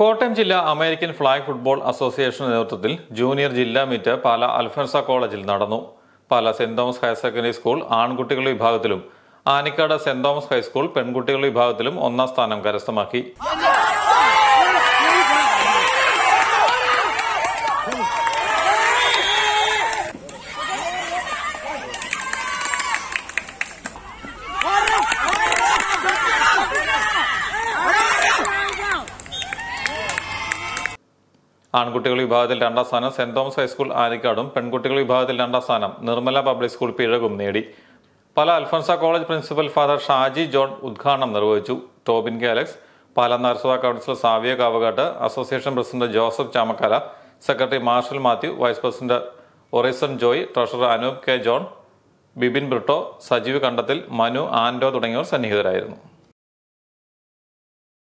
കോട്ടയം ജില്ലാ American flag football association നേതൃത്വത്തിൽ junior ജില്ലാ മീറ്റ് പാല അൽഫൻസ കോളേജിൽ നടന്നു Pala saint Thomas higher secondary school ആൺകുട്ടികളുടെ വിഭാഗത്തിലും ആനിക്കാട് സെന്റ് തോമസ് ഹൈസ്കൂൾ പെൺകുട്ടികളുടെ വിഭാഗത്തിലും ഒന്നാം സ്ഥാനം കരസ്ഥമാക്കി ആൺകുട്ടികൾ വിഭാഗത്തിൽ രണ്ടാം സ്ഥാനം സെന്റ് തോമസ് ഹൈസ്കൂൾ ആലിക്കാടും പെൺകുട്ടികൾ വിഭാഗത്തിൽ രണ്ടാം സ്ഥാനം നിർമ്മല പബ്ലിക് സ്കൂൾ പിഴകും നേടി Pala Alphonsa college principal father Shaji John ഉദ്ഘാടനം നിർവഹിച്ചു ടോബിൻ കാലക്സ് പാല നഗരസഭാ councillor Saviya Kavakkattu association president Joseph Chamakkala secretary Marshal Mathew vice president ഒറേസൺ Joy treasurer Anoop K John Bibin Britto Sajeev Kandathil Manu Ando തുടങ്ങിയവർ സന്നിഹിതരായിരുന്നു